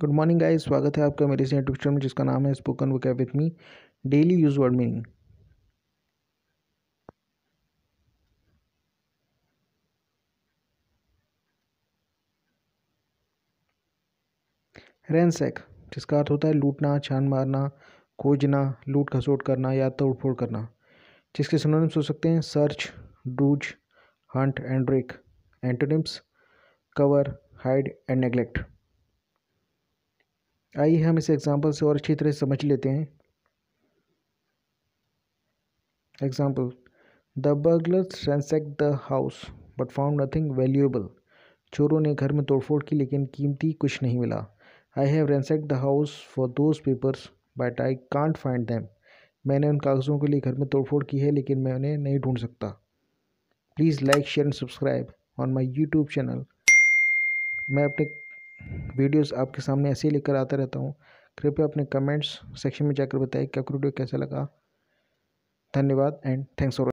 good morning guys स्वागत है आपका मेरे इस यूट्यूब चैनल में जिसका नाम है स्पोकन वो with me daily use word meaning ransack जिसका अर्थ होता है लूटना छान मारना खोजना लूट खसोट करना या तोड़फोड़ करना जिसके सुनोनिम्स हो सकते हैं search dues hunt and drake antonyms cover hide and neglect आइए हम इसे एग्ज़ाम्पल से और अच्छी तरह समझ लेते हैं example the burglars ransacked the house but found nothing valuable चोरों ने घर में तोड़फोड़ की लेकिन कीमती कुछ नहीं मिला I have ransacked the house for those papers but I can't find them मैंने उन कागज़ों के लिए घर में तोड़फोड़ की है लेकिन मैं उन्हें नहीं ढूंढ सकता please like share and subscribe on my YouTube channel मैं अपने वीडियोस आपके सामने ऐसे ही लेकर आता रहता हूँ कृपया अपने कमेंट्स सेक्शन में जाकर बताएं कि आपको वीडियो कैसा लगा धन्यवाद एंड थैंक्स फॉर